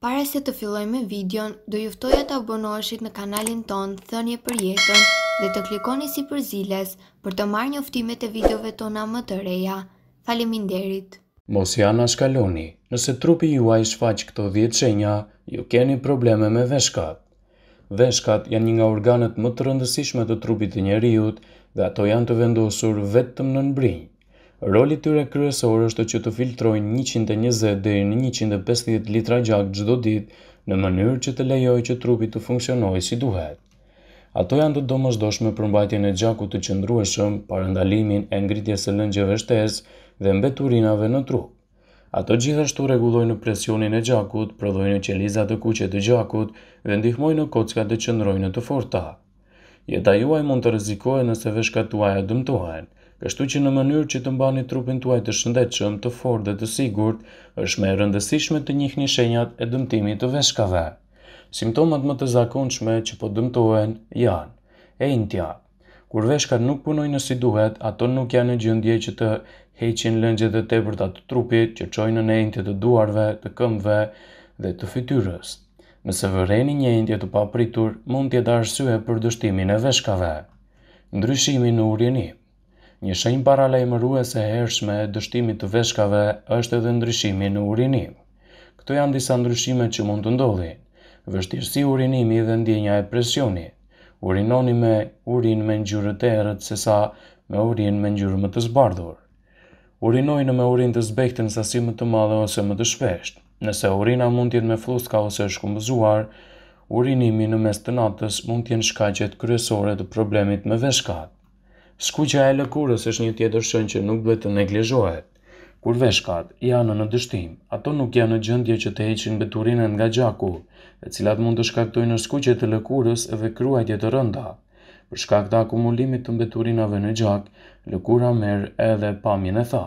Para se të filloj me videon, do juftoja të abonoheshit në kanalin ton Thënje për jetën dhe të klikoni si për ziles për të marrë njoftimet e videove tona më të reja. Faleminderit. Mos janë shkaloni, nëse trupi juaj shfaq këto 10 shenja, ju keni probleme me veshkat. Veshkat janë një nga organet më të rëndësishme të trupit të njeriut dhe ato janë të vendosur vetëm në nëmbrinjë. Roli tyre kryesor është që të filtrojnë 120 deri në 150 litra gjak çdo ditë në mënyrë që të lejojë që trupi të funksionojë si duhet. Ato janë të domosdoshme për mbajtjen e gjakut të qëndrueshëm, parandalimin e ngritjes së lëngjeve shtesë dhe mbeturinave në trup. Ato gjithashtu rregullojnë presionin e gjakut, prodhojnë qelizat e kuqe të gjakut dhe ndihmojnë në kockat të qëndrojnë të forta. Jeta juaj mund të rezikohet nëse veshka tuaj e Kështu që në mënyrë që të mbani trupin tuaj të shëndetshëm, të fortë dhe të sigurt, është më e rëndësishme të njihni shenjat e dëmtimit të veshkave. Simptomat më të zakonshme që po dëmtohen janë: e Kur veshkat nuk punojnë si duhet, ato nuk janë në gjendje që të heqin lëngjet e tepërta të trupit, që çojnë në njëjtë të duarve, të këmbëve dhe të fytyrës nëse vëreni një indje të papritur mund tjetë arsye për dështimin e veshkave. Ndryshimi në urjeni Një shenjë paralajmërues se hershme e dështimit të veshkave është edhe ndryshimi në urjeni. Këto janë disa ndryshime që mund të ndodhi. Vështirësi urinimi dhe ndjenja e presjoni. Urinoni me urin me njërë të erët se sa me urin me njërë më të zbardhur. Urinojnë me urin të zbehtën sa si më të madhe ose më të shpeshtë. Nëse urina mund tjetë me fluska ose është kumbëzuar, urinimi në mes të natës mund tjenë shkajqet kryesore të problemit me veshkat. Skuqja e lëkurës është një tjetër shën që nuk dhe të neglizhohet. Kur veshkat janë në dështim, ato nuk janë në gjëndje që të heqin beturinë nga gjaku, e cilat mund të shkaktojnë në skuqje të lëkurës edhe kruajtje të rënda. Për shkak të akumulimit të beturinave në gjak, lëkura merë edhe pamin e tha.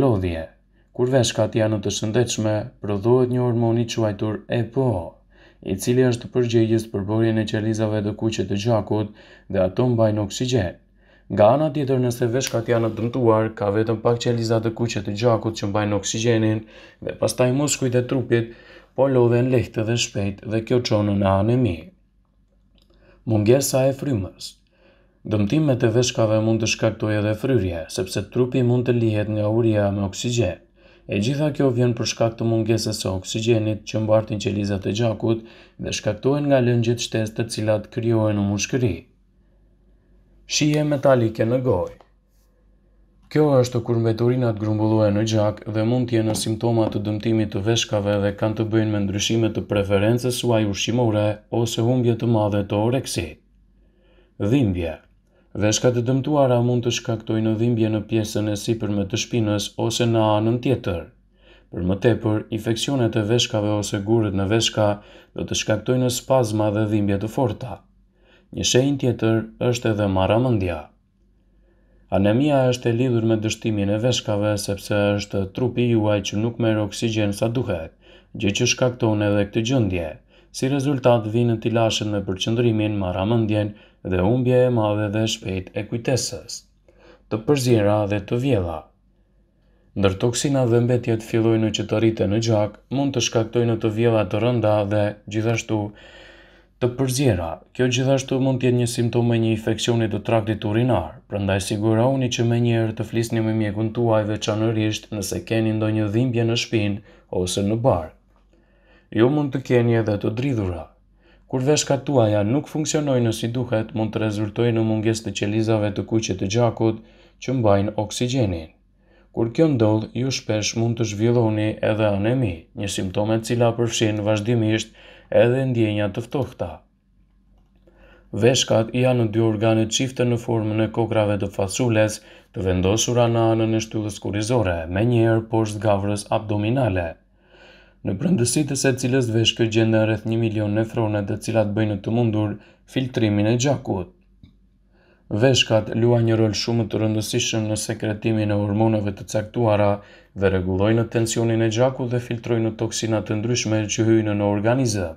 Lodhje kur vesh katja në të shëndetshme, prodhohet një hormon i quajtur EPO, i cili është përgjegjës për bërjen e qelizave të kuqe të gjakut dhe ato mbajnë oksigjen. Nga ana tjetër, nëse vesh janë në dëmtuar, ka vetëm pak qeliza të kuqe të gjakut që mbajnë oksigjenin dhe pastaj muskujt e trupit po lodhen lehtë dhe shpejt dhe kjo çon në anemi. Mungesa e frymës. Dëmtimet e veshkave mund të shkaktoj edhe fryrje, sepse trupi mund të lihet nga uria me oksigjen. E gjitha kjo vjen për shkak të mungesës së oksigjenit që mbartin qelizat e gjakut dhe shkaktohen nga lëngjet shtesë të cilat krijohen në mushkëri. Shije metalike në gojë. Kjo është kur mbeturinat grumbullohen në gjak dhe mund të jenë simptoma të dëmtimit të veshkave dhe kanë të bëjnë me ndryshime të preferencës suaj ushqimore ose humbje të madhe të oreksit. Dhimbje Dhe shka të dëmtuara mund të shkaktojnë dhimbje në pjesën e sipërme të shpinës ose në anën tjetër. Për më tepër, infeksionet e veshkave ose gurët në veshka do të shkaktojnë spazma dhe dhimbje të forta. Një shenjë tjetër është edhe marramendja. Anemia është e lidhur me dështimin e veshkave sepse është trupi juaj që nuk merr oksigjen sa duhet, gjë që shkakton edhe këtë gjendje si rezultat vinë të lashën me përqëndrimin mara mëndjen dhe umbje e madhe dhe shpejt e kujtesës, të përzira dhe të vjela. Ndër toksina dhe mbetjet fillojnë që të rritë në gjak, mund të shkaktojnë të vjela të rënda dhe gjithashtu të përzira. Kjo gjithashtu mund tjetë një simptome një infekcionit të traktit urinar, përndaj sigura uni që me njerë të flisni me mjekun tuaj dhe qanërisht nëse keni ndo një dhimbje në shpin ose në bark ju jo mund të keni edhe të dridhura. Kur veshkat tuaja nuk funksionojnë si duhet, mund të rezultojë në mungesë të qelizave të kuqe të gjakut që mbajnë oksigjenin. Kur kjo ndodh, ju shpesh mund të zhvilloni edhe anemi, një simptom e cila përfshin vazhdimisht edhe ndjenja të ftohta. Veshkat janë në dy organet qifte në formën e kokrave të fasules të vendosura në anën e shtullës kurizore, me njerë poshtë gavrës abdominale në prëndësit e se cilës vesh kërë në rrëth 1 milion në të dhe cilat bëjnë të mundur filtrimin e gjakut. Veshkat lua një rol shumë të rëndësishëm në sekretimin e hormonove të caktuara dhe regulojnë tensionin e gjaku dhe filtrojnë në toksinat të ndryshme që hyjnë në organizë.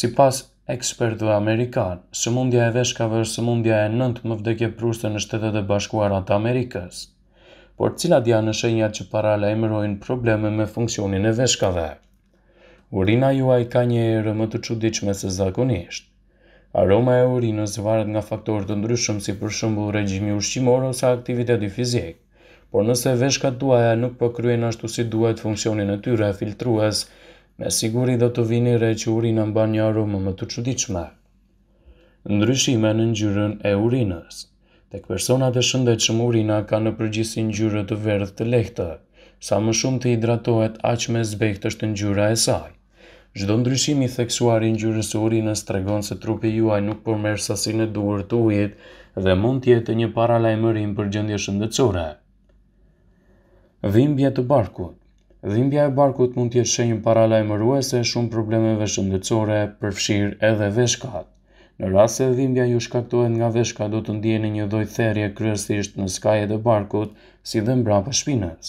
Si pas ekspertëve Amerikan, së mundja e veshkave është së mundja e nëndë më vdekje prurse në shtetet e bashkuarat Amerikës por dja në shenjat që la emërojnë probleme me funksionin e veshkave. Urina juaj ka një erë më të quditshme se zakonisht. Aroma e urinës varet nga faktorë të ndryshëm si për shumbu regjimi ushqimor ose aktiviteti fizik, por nëse veshka duaja nuk përkryen po ashtu si duhet funksionin e tyre e filtrues, me siguri do të vini re që urina mba një aroma më të qudicme. Ndryshime në ngjyrën e urinës tek personat e shëndetshëm urina ka në përgjithësi ngjyrë të verdhë të lehtë, sa më shumë të hidratohet aq më zbehtë është ngjyra e saj. Çdo ndryshim i theksuar i ngjyrës së urinës tregon se trupi juaj nuk përmerë sasinë e duhur të ujit dhe mund të jetë një paralajmërim për gjendje shëndetësore. Dhimbja të barkut Dhimbja e barkut mund të jetë shenjë paralajmëruese mëruese shumë problemeve shëndetësore, përfshirë edhe veshkat. Në rrasë e dhimbja ju shkaktohet nga veshka do të ndjeni një dojtë therje kryesisht në skajet e barkut si dhe mbra për shpinës.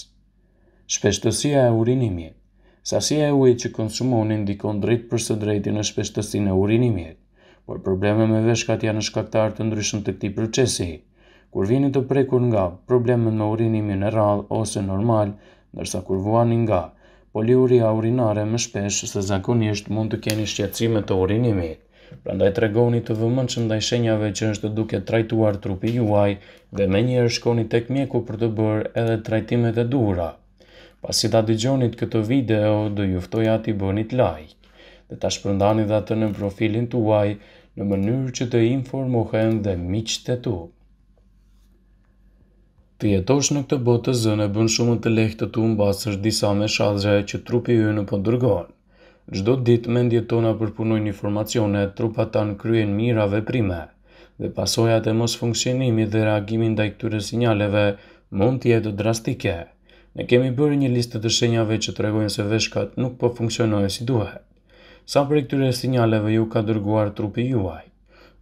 Shpeshtësia e urinimit Sasia e ujtë që konsumoni dikon drejt për së drejti në shpeshtësin e urinimit, por probleme me veshkat janë shkaktar të ndryshëm të këti procesi. Kur vini të prekur nga probleme me urinimin e rralë ose normal, nërsa kur vuani nga poliuria urinare më shpesh se zakonisht mund të keni shqetsime të urinimit. Prandaj tregoni të vëmendshëm ndaj shenjave që është duke trajtuar trupi juaj dhe më njëherë shkoni tek mjeku për të bërë edhe trajtimet e duhura. Pasi ta dëgjoni këtë video, do ju ati bënit bëni like dhe ta shpërndani dhe atë në profilin tuaj në mënyrë që të informohen dhe miqtë të tu. Të jetosh në këtë botë të zënë e bën shumë të lehtë të tu në basër disa me shadhe që trupi ju në pëndërgonë. Po Gjdo ditë mendje tona përpunojnë informacione, trupat ta në kryen mirave prime, dhe pasojat e mos funksionimi dhe reagimin dhe këtyre sinjaleve mund tjetë drastike. Ne kemi bërë një listë të shenjave që të regojnë se veshkat nuk po funksionojnë si duhet. Sa për këtyre sinjaleve ju ka dërguar trupi juaj?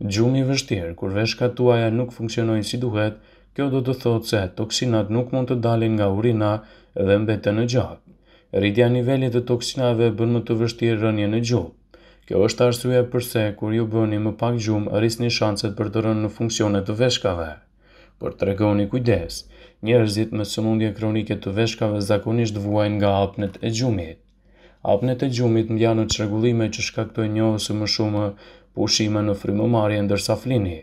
Gjumi vështirë, kur veshkat tuaja nuk funksionojnë si duhet, kjo do të thotë se toksinat nuk mund të dalin nga urina dhe mbeten në gjak rritja nivellit dhe toksinave bën më të vështirë rënje në gjumë. Kjo është arsyeja përse kur ju bëni më pak gjumë, rrisni shanset për të rënë në funksionet të veshkave. Por të regoni kujdes, njerëzit me sëmundje kronike të veshkave zakonisht vuajnë nga apnet e gjumit. Apnet e gjumit mbja në qërgullime që shkaktoj një ose më shumë pushime në frymëmarrje ndërsa flini.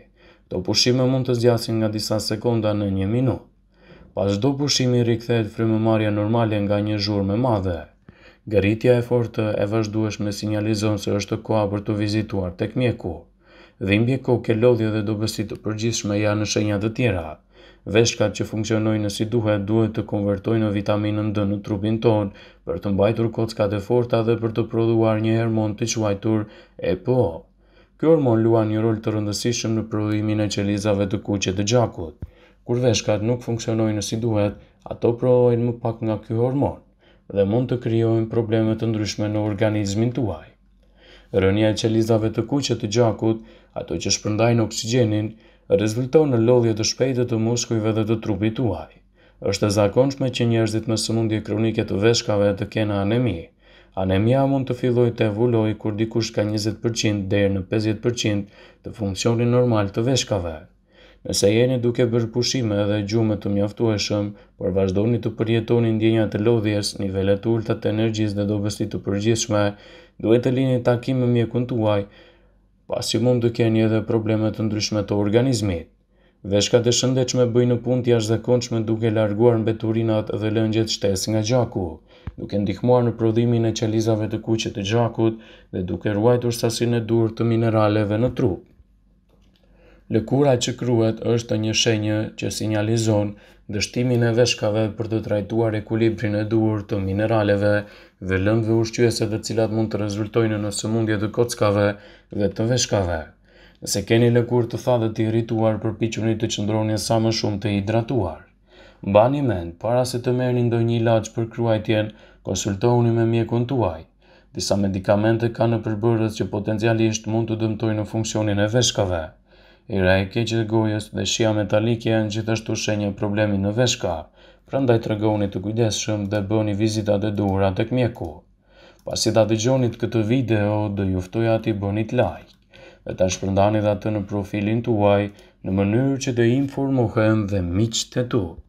Të pushime mund të zjasin nga disa sekonda në 1 minutë pas do pushimi rikëthet frimë marja normale nga një zhur me madhe. Gëritja e fortë e vazhduesh me sinjalizon se është koha për të vizituar të këmjeku, dhe imbjeko ke lodhje dhe do të përgjithshme ja në shenjat dhe tjera. Veshkat që funksionojnë në si duhet duhet të konvertojnë në vitaminën dë në trupin tonë për të mbajtur kockat dhe forta dhe për të produar një hermon të quajtur e po. hormon luan lua një rol të rëndësishëm në produimin e qelizave të kuqe të gjakut. Kur veshkat nuk funksionojnë si duhet, ato provojnë më pak nga ky hormon dhe mund të krijojnë probleme të ndryshme në organizmin tuaj. Rënia e qelizave të kuqe të gjakut, ato që shpërndajnë oksigjenin, rezulton në lodhje të shpejtë të muskujve dhe të trupit tuaj. Është e zakonshme që njerëzit me sëmundje kronike të veshkave të kenë anemi. Anemia mund të fillojë të evoluojë kur dikush ka 20% deri në 50% të funksionit normal të veshkave. Nëse jeni duke bërë pushime dhe gjume të mjaftueshëm, por vazhdoni të përjetoni ndjenja të lodhjes, nivele të ulta të energjisë dhe dobësi të përgjithshme, duhet të lini takim me mjekun tuaj, pasi mund të keni edhe probleme të ndryshme të organizmit. Veshka të shëndetshme bëjnë në punë të jashtëzakonshme duke larguar mbeturinat dhe lëngjet shtesë nga gjaku, duke ndihmuar në prodhimin e qelizave të kuqe të gjakut dhe duke ruajtur sasinë e durë të mineraleve në trup lëkura që kruhet është një shenjë që sinjalizon dështimin e veshkave për të trajtuar ekulibrin e duhur të mineraleve dhe lëndëve ushqyese të cilat mund të rezultojnë në sëmundje të kockave dhe të veshkave. Nëse keni lëkur të thadhe të irrituar, përpiquni të qëndroni sa më shumë të hidratuar. një mend, para se të merrni ndonjë ilaç për kruajtjen, konsultohuni me mjekun tuaj. Disa medikamente kanë përbërës që potencialisht mund të dëmtojnë në funksionin e veshkave. Ira e keqë dhe gojës dhe shia metalike janë gjithashtu shenje problemi në veshka, prandaj të regoni të kujdeshëm dhe bëni vizita dhe dura të këmjeku. Pas i da gjonit këtë video, dhe juftoj ati bënit like, dhe ta shpërndani dhe atë në profilin të uaj, në mënyrë që të informohen dhe miqë të tutë.